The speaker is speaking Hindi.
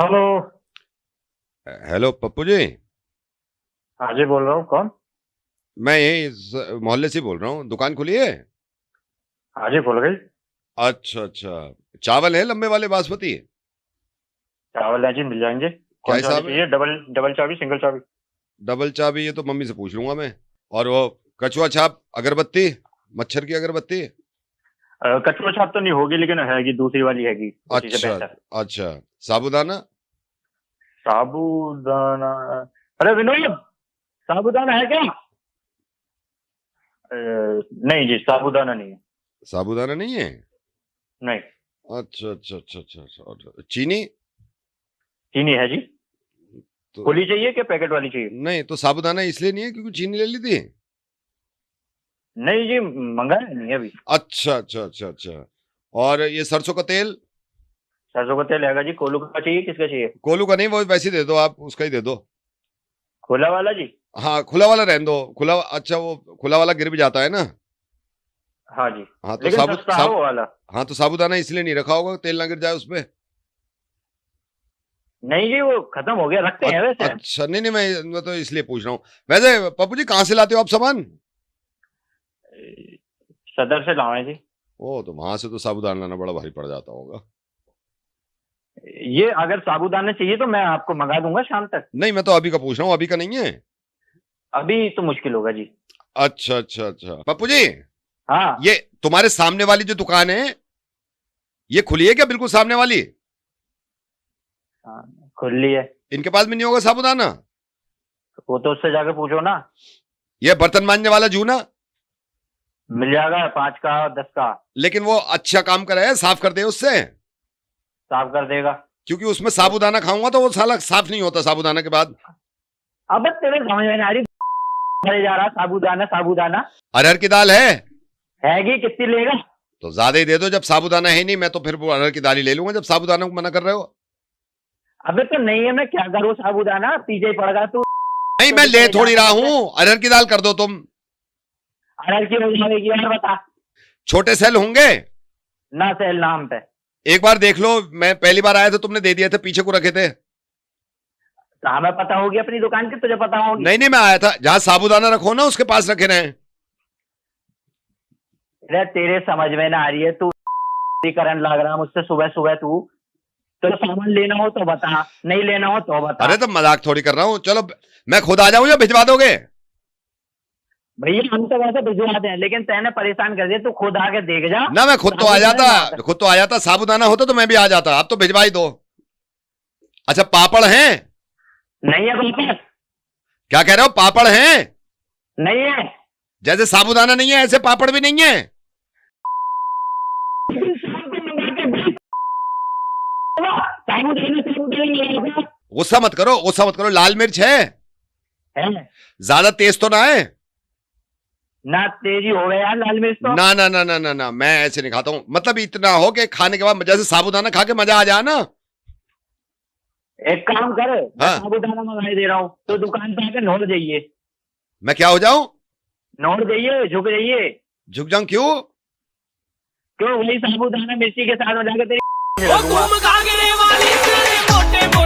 हेलो हेलो पप्पू जी हाँ जी बोल रहा हूँ कौन मैं यही इस मोहल्ले से बोल रहा हूँ दुकान खुली है हाँ जी खुल गई अच्छा अच्छा चावल है लंबे वाले बासमती चावल है जी मिल जाएंगे क्या हिसाब है डबल डबल चाबी सिंगल चाबी डबल चाबी ये तो मम्मी से पूछ लूंगा मैं और वो कछुआ छाप अगरबत्ती मच्छर की अगरबत्ती कचरो छाप तो नहीं होगी लेकिन हैगी दूसरी वाली हैगी अच्छा अच्छा साबुदाना साबुदाना अरे विनोद साबुदाना है क्या नहीं जी साबुदाना नहीं है साबुदाना नहीं है नहीं अच्छा अच्छा अच्छा अच्छा अच्छा चीनी चीनी है जी तो... खुली चाहिए क्या पैकेट वाली चाहिए नहीं तो साबुदाना इसलिए नहीं है क्योंकि चीनी ले ली थी नहीं जी मंगाया नहीं अभी अच्छा अच्छा अच्छा अच्छा और ये सरसों का तेल सरसों का तेल है जी कोलू का चाहिए किसका चाहिए कोलू का नहीं वो वैसे दे दो आप उसका ही दे दो खुला वाला जी हाँ खुला वाला रहने दो खुला अच्छा वो खुला वाला गिर भी जाता है ना हाँ जी हाँ तो साबुत साब, वाला हाँ तो साबुदाना इसलिए नहीं रखा होगा तेल ना गिर जाए उसमें नहीं जी वो खत्म हो गया रखते हैं वैसे अच्छा नहीं नहीं मैं, मैं तो इसलिए पूछ रहा हूँ वैसे पप्पू जी कहाँ से लाते हो आप सामान सदर से लाए जी ओ तो वहां से तो साबुदाना लाना बड़ा भारी पड़ जाता होगा ये अगर साबुदाना चाहिए तो मैं आपको मंगा दूंगा शाम तक नहीं मैं तो अभी का पूछ रहा हूँ अभी का नहीं है अभी तो मुश्किल होगा जी अच्छा अच्छा अच्छा पप्पू जी हाँ ये तुम्हारे सामने वाली जो दुकान है ये खुली है क्या बिल्कुल सामने वाली खुली है इनके पास भी नहीं होगा साबुदाना वो तो उससे जाके पूछो ना ये बर्तन मानने वाला जू ना मिल जाएगा पांच का दस का लेकिन वो अच्छा काम करे साफ कर दे उससे साफ कर देगा क्योंकि उसमें साबुदाना खाऊंगा तो वो साला साफ नहीं होता साबुदाना के बाद अब तेरे समझ में आ रही जा रहा साबुदाना साबुदाना अरहर की दाल है हैगी कितनी लेगा तो ज्यादा ही दे दो जब साबुदाना है नहीं मैं तो फिर वो अरहर की दाल ही ले लूंगा जब साबुदाना को मना कर रहे हो अबे तो नहीं है मैं क्या करूँ साबुदाना पीछे पड़ गया तू नहीं मैं ले थोड़ी रहा हूँ अरहर की दाल कर दो तुम बता छोटे सेल होंगे ना सेल नाम पे एक बार देख लो मैं पहली बार आया था तुमने दे दिया था पीछे को रखे थे तो हमें पता होगी अपनी दुकान की तुझे पता होगी नहीं नहीं मैं आया था जहाँ साबुदाना रखो ना उसके पास रखे रहे तेरे समझ में ना आ रही है तू करण लग रहा मुझसे सुबह सुबह तू तो सामान लेना हो तो बता नहीं लेना हो तो बता अरे तो मजाक थोड़ी कर रहा हूँ चलो मैं खुद आ जाऊँ या भिजवा दोगे भैया हम तो वैसे भिजवाते हैं लेकिन तैने परेशान कर दिया तू खुद आके देख जा ना मैं खुद तो आ जाता खुद तो आ जाता साबुदाना होता तो मैं भी आ जाता आप तो भिजवाई दो अच्छा पापड़ है नहीं है पापड़ क्या कह रहे हो पापड़ है नहीं है जैसे साबुदाना नहीं है ऐसे पापड़ भी नहीं है गुस्सा मत करो गुस्सा मत करो लाल मिर्च है ज्यादा तेज तो ना है ना तेजी हो गया यार लाल मिर्च तो ना ना ना ना ना ना मैं ऐसे नहीं खाता हूँ मतलब इतना हो के खाने के बाद जैसे साबुदाना खा के मजा आ जाए ना एक काम कर हाँ? साबुदाना मंगाई दे रहा हूँ तो दुकान पे आकर नोड़ जाइए मैं क्या हो जाऊ नोड़ जाइए झुक जाइए झुक जाऊ क्यों क्यों वही साबुदाना मिर्ची के साथ हो जाएगा तेरी